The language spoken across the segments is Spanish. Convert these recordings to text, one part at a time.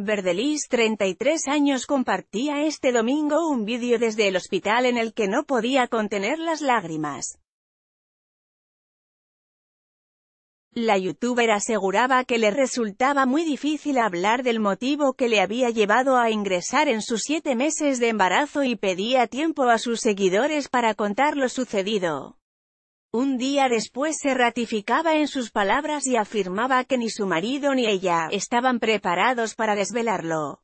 Verdelis, 33 años, compartía este domingo un vídeo desde el hospital en el que no podía contener las lágrimas. La youtuber aseguraba que le resultaba muy difícil hablar del motivo que le había llevado a ingresar en sus siete meses de embarazo y pedía tiempo a sus seguidores para contar lo sucedido. Un día después se ratificaba en sus palabras y afirmaba que ni su marido ni ella estaban preparados para desvelarlo.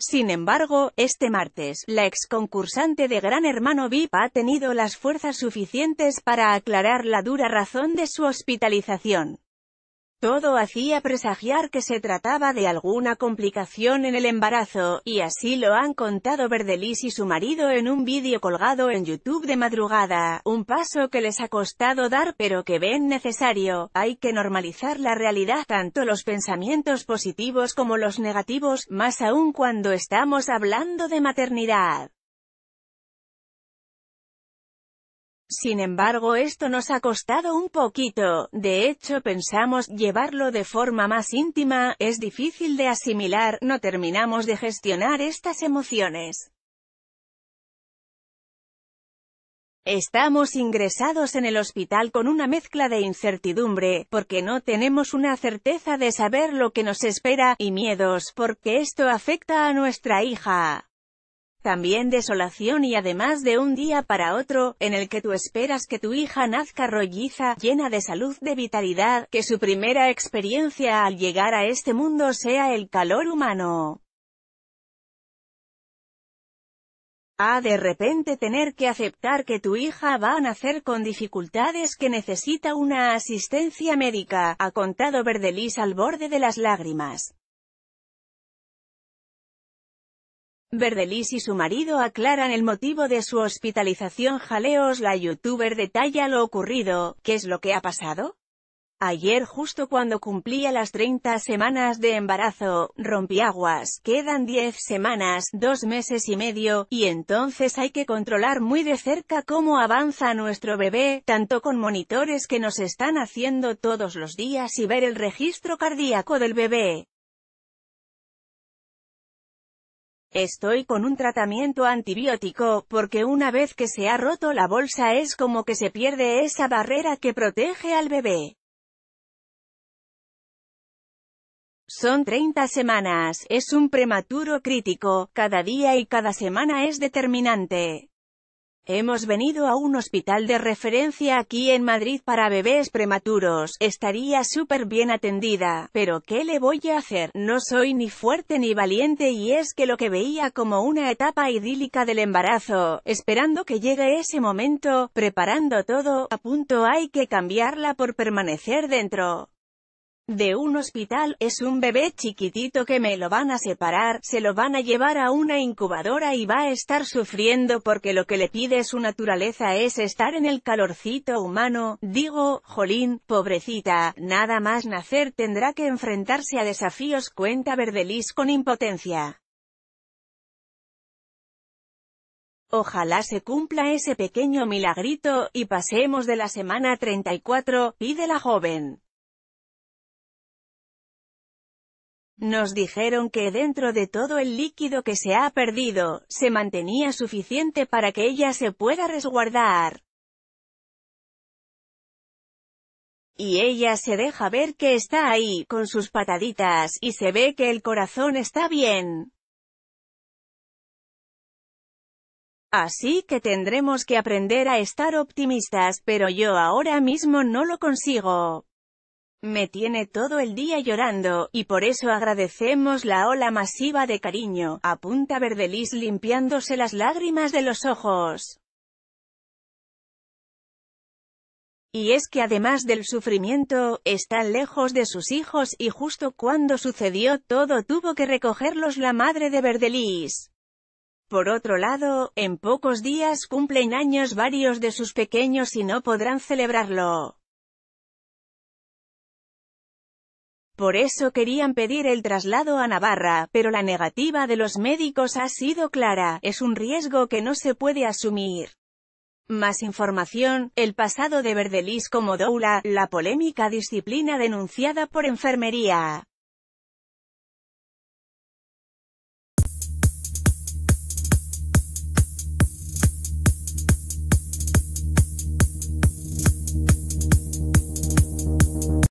Sin embargo, este martes, la ex concursante de Gran Hermano VIP ha tenido las fuerzas suficientes para aclarar la dura razón de su hospitalización. Todo hacía presagiar que se trataba de alguna complicación en el embarazo, y así lo han contado Verdelis y su marido en un vídeo colgado en YouTube de madrugada, un paso que les ha costado dar pero que ven necesario. Hay que normalizar la realidad, tanto los pensamientos positivos como los negativos, más aún cuando estamos hablando de maternidad. Sin embargo esto nos ha costado un poquito, de hecho pensamos, llevarlo de forma más íntima, es difícil de asimilar, no terminamos de gestionar estas emociones. Estamos ingresados en el hospital con una mezcla de incertidumbre, porque no tenemos una certeza de saber lo que nos espera, y miedos, porque esto afecta a nuestra hija también desolación y además de un día para otro, en el que tú esperas que tu hija nazca rolliza, llena de salud, de vitalidad, que su primera experiencia al llegar a este mundo sea el calor humano. Ha de repente tener que aceptar que tu hija va a nacer con dificultades que necesita una asistencia médica, ha contado Verdelis al borde de las lágrimas. Verdelis y su marido aclaran el motivo de su hospitalización jaleos La youtuber detalla lo ocurrido, ¿qué es lo que ha pasado? Ayer justo cuando cumplía las 30 semanas de embarazo, rompí aguas, quedan 10 semanas, 2 meses y medio, y entonces hay que controlar muy de cerca cómo avanza nuestro bebé, tanto con monitores que nos están haciendo todos los días y ver el registro cardíaco del bebé. Estoy con un tratamiento antibiótico, porque una vez que se ha roto la bolsa es como que se pierde esa barrera que protege al bebé. Son 30 semanas, es un prematuro crítico, cada día y cada semana es determinante. Hemos venido a un hospital de referencia aquí en Madrid para bebés prematuros, estaría súper bien atendida, pero ¿qué le voy a hacer? No soy ni fuerte ni valiente y es que lo que veía como una etapa idílica del embarazo, esperando que llegue ese momento, preparando todo, a punto hay que cambiarla por permanecer dentro de un hospital, es un bebé chiquitito que me lo van a separar, se lo van a llevar a una incubadora y va a estar sufriendo porque lo que le pide su naturaleza es estar en el calorcito humano, digo, jolín, pobrecita, nada más nacer tendrá que enfrentarse a desafíos cuenta Verdelis con impotencia. Ojalá se cumpla ese pequeño milagrito, y pasemos de la semana 34, pide la joven. Nos dijeron que dentro de todo el líquido que se ha perdido, se mantenía suficiente para que ella se pueda resguardar. Y ella se deja ver que está ahí, con sus pataditas, y se ve que el corazón está bien. Así que tendremos que aprender a estar optimistas, pero yo ahora mismo no lo consigo. Me tiene todo el día llorando, y por eso agradecemos la ola masiva de cariño, apunta Verdelis limpiándose las lágrimas de los ojos. Y es que además del sufrimiento, están lejos de sus hijos y justo cuando sucedió todo tuvo que recogerlos la madre de Verdelis. Por otro lado, en pocos días cumplen años varios de sus pequeños y no podrán celebrarlo. Por eso querían pedir el traslado a Navarra, pero la negativa de los médicos ha sido clara, es un riesgo que no se puede asumir. Más información, el pasado de Verdelis como doula, la polémica disciplina denunciada por enfermería.